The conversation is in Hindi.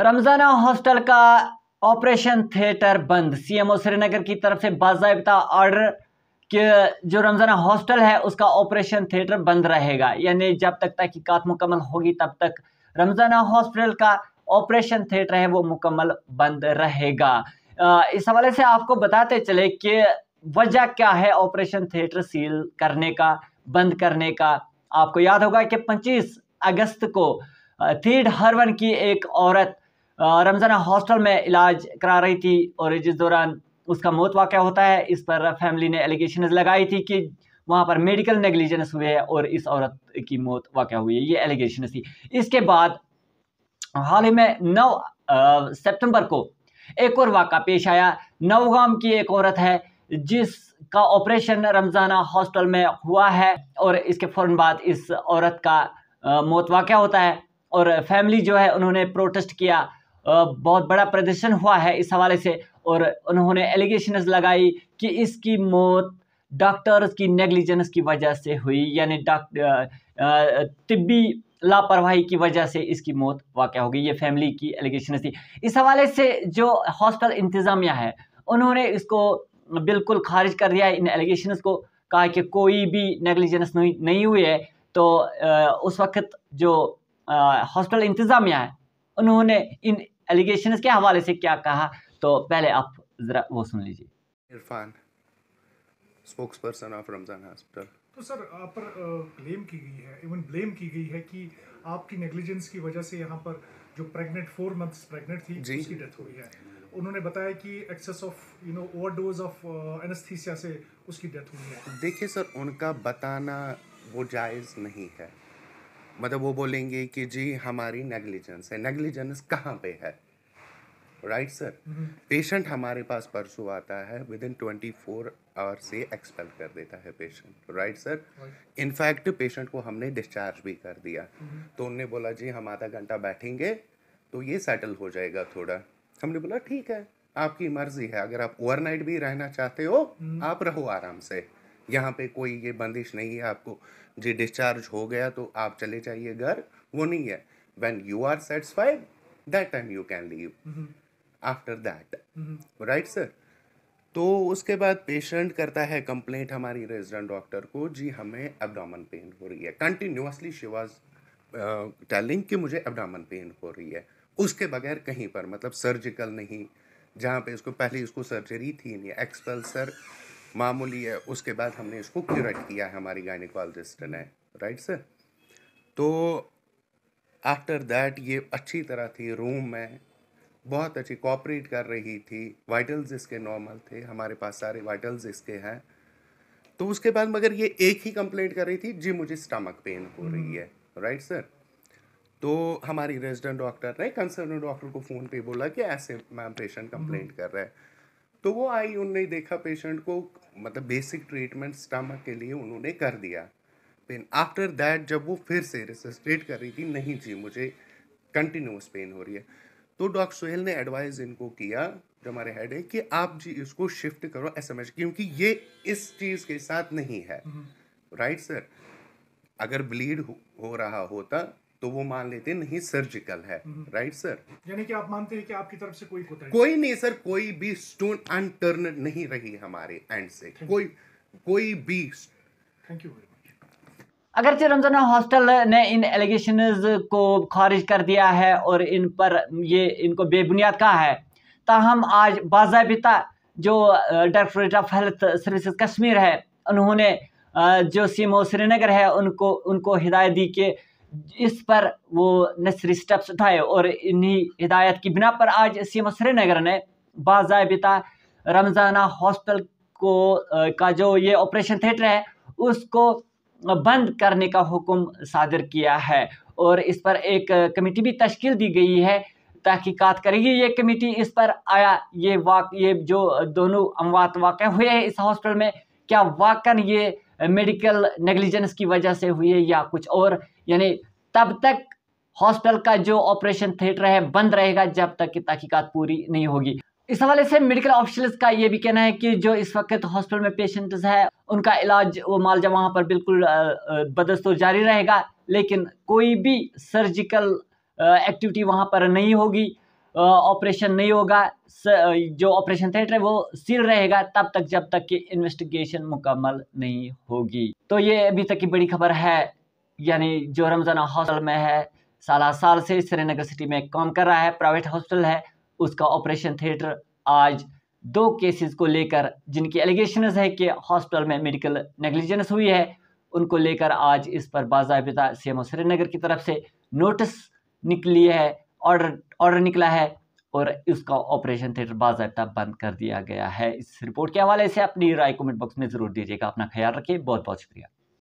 रमजाना हॉस्टल का ऑपरेशन थिएटर बंद सीएमओ श्रीनगर की तरफ से बाबा ऑर्डर कि जो रमज़ाना हॉस्टल है उसका ऑपरेशन थिएटर बंद रहेगा यानी जब तक तहकीकत मुकम्मल होगी तब तक रमज़ाना हॉस्टल का ऑपरेशन थिएटर है वो मुकम्मल बंद रहेगा इस हवाले से आपको बताते चले कि वजह क्या है ऑपरेशन थिएटर सील करने का बंद करने का आपको याद होगा कि 25 अगस्त को थीड हरवन की एक औरत रमज़ाना हॉस्टल में इलाज करा रही थी और जिस दौरान उसका मौत वाक़ होता है इस पर फैमिली ने एलिगेशन लगाई थी कि वहाँ पर मेडिकल नेग्लिजेंस हुए है और इस औरत की मौत वाक़ हुई है ये एलिगेशन थी इसके बाद हाल ही में नौ सितंबर को एक और वाक़ा पेश आया नवगाम की एक औरत है जिसका ऑपरेशन रमज़ाना हॉस्टल में हुआ है और इसके फ़ौर बाद इस औरत का मौत वाक़ होता है और फैमिली जो है उन्होंने प्रोटेस्ट किया बहुत बड़ा प्रदर्शन हुआ है इस हवाले से और उन्होंने एलिगेशन लगाई कि इसकी मौत डॉक्टर्स की नेग्लिजेंस की वजह से हुई यानी डॉक्टर तिब्बी लापरवाही की वजह से इसकी मौत वाक़ हो गई ये फैमिली की एलिगेशन थी इस हवाले से जो हॉस्पिटल इंतज़ामिया है उन्होंने इसको बिल्कुल खारिज कर दिया इन एलिगेशन को कहा कि कोई भी नेग्लिजेंस नहीं, नहीं हुई है तो उस वक्त जो हॉस्पिटल इंतज़ामिया है उन्होंने इन एलिगेशन के हवाले से क्या कहा तो पहले आप ज़रा वो सुन लीजिए Irfan spokesperson of Ramzan hospital तो सर आप पर क्लेम की गई है इवन ब्लेम की गई है कि आपकी नेग्लिजेंस की वजह से यहाँ पर जो प्रेग्नेंट फोर मंथ्स प्रेग्नेंट थी जी? उसकी डेथ हुई है उन्होंने बताया कि excess of you know overdose of anaesthesia से उसकी डेथ हुई है देखिए सर उनका बताना वो जायज़ नहीं है मतलब वो बोलेंगे कि जी हमारी नेग्लिजेंस है नेग्लिजेंस कहाँ पे है राइट सर पेशेंट हमारे पास परसों आता है within twenty four hour से एक्सपेल कर देता है patient right sir in fact patient को हमने डिस्चार्ज भी कर दिया हम्म। तो उनने बोला जी हम आधा घंटा बैठेंगे तो ये सेटल हो जाएगा थोड़ा हमने बोला ठीक है आपकी मर्जी है अगर आप ओवरनाइट भी रहना चाहते हो हम्म। आप रहो आराम से यहाँ पे कोई ये बंदिश नहीं है आपको जी डिस्चार्ज हो गया तो आप चले जाइए घर वो नहीं है when you are satisfied that time you can leave after that right sir तो उसके बाद पेशेंट करता है कंप्लेंट हमारी रेजिडेंट डॉक्टर को जी हमें एबडामन पेन हो रही है कंटिन्यूसली शी वॉज टेलिंग कि मुझे एबडामन पेन हो रही है उसके बगैर कहीं पर मतलब सर्जिकल नहीं जहाँ पे इसको पहले उसको सर्जरी थी नहीं एक्सपल्सर मामूली है उसके बाद हमने इसको क्यूरेट किया है हमारी गायनिकोलॉजिस्ट ने राइट सर तो आफ्टर दैट ये अच्छी तरह थी रूम में बहुत अच्छी कॉपरेट कर रही थी वाइटल्स इसके नॉर्मल थे हमारे पास सारे वाइटल्स इसके हैं तो उसके बाद मगर ये एक ही कंप्लेंट कर रही थी जी मुझे स्टमक पेन हो रही हम्म। है राइट सर तो हमारी रेजिडेंट डॉक्टर ने कंसर्न डॉक्टर को फ़ोन पे बोला कि ऐसे मैम पेशेंट कंप्लेंट कर रहा है तो वो आई उनने देखा पेशेंट को मतलब बेसिक ट्रीटमेंट स्टमक के लिए उन्होंने कर दिया पेन आफ्टर दैट जब वो फिर से रिसस्टेट कर रही थी नहीं जी मुझे कंटिन्यूस पेन हो रही है तो डॉक्टर सोहेल ने एडवाइज इनको किया जो हमारे हेड है कि आप जी इसको शिफ्ट करो एस एम एच क्योंकि ये इस चीज़ के साथ नहीं है राइट हम्म। सर अगर ब्लीड हो रहा होता तो वो मान लेते नहीं सर्जिकल है राइट हम्म। सर यानी कि आप मानते हैं कि आपकी तरफ से कोई कोताही कोई नहीं सर कोई भी स्टोन अनटर्न नहीं रही हमारे एंड से कोई कोई भी थैंक यू अगरचे रमजाना हॉस्टल ने इन एलिगेशन को खारिज कर दिया है और इन पर ये इनको बेबुनियाद कहा है ताहम तो आज बाबा जो directorate of health services Kashmir है उन्होंने जो सी एम ओ श्रीनगर है उनको उनको हिदायत दी कि इस पर वो नसरी स्टेप्स उठाए और इन्हीं हिदायत की बिना पर आज सी एम श्रीनगर ने बाबिता रमज़ाना हॉस्पिटल को का जो ये ऑपरेशन थिएटर है उसको बंद करने का हुक्म सादर किया है और इस पर एक कमेटी भी तश्ल दी गई है तहकीकत करेगी ये कमेटी इस पर आया ये वाक ये जो दोनों अमवात वाक़ हुए हैं इस हॉस्पिटल में क्या वाकन ये मेडिकल नेगलिजेंस की वजह से हुई है या कुछ और यानी तब तक हॉस्पिटल का जो ऑपरेशन थिएटर है बंद रहेगा जब तक की तहकीकत पूरी नहीं होगी इस हवाले से मेडिकल ऑफिशल्स का ये भी कहना है कि जो इस वक्त हॉस्पिटल में पेशेंट्स है उनका इलाज वो मालजा वहाँ पर बिल्कुल बदस्तूर जारी रहेगा लेकिन कोई भी सर्जिकल एक्टिविटी वहाँ पर नहीं होगी ऑपरेशन नहीं होगा जो ऑपरेशन थिएटर है वो सील रहेगा तब तक जब तक कि इन्वेस्टिगेशन मुकम्मल नहीं होगी तो ये अभी तक की बड़ी खबर है यानी जो रमज़ाना हॉस्टल में है साल साल से श्रीनगर सिटी में काम कर रहा है प्राइवेट हॉस्टल है उसका ऑपरेशन थिएटर आज दो केसेस को लेकर जिनकी एलिगेशन है कि हॉस्पिटल में मेडिकल नेग्लिजेंस हुई है उनको लेकर आज इस पर बाबा सी एम श्रीनगर की तरफ से नोटिस निकली है ऑर्डर ऑर्डर निकला है और इसका ऑपरेशन थिएटर बाबा बंद कर दिया गया है इस रिपोर्ट के हवाले से अपनी राय कमेंट बॉक्स में ज़रूर दीजिएगा अपना ख्याल रखिए बहुत बहुत शुक्रिया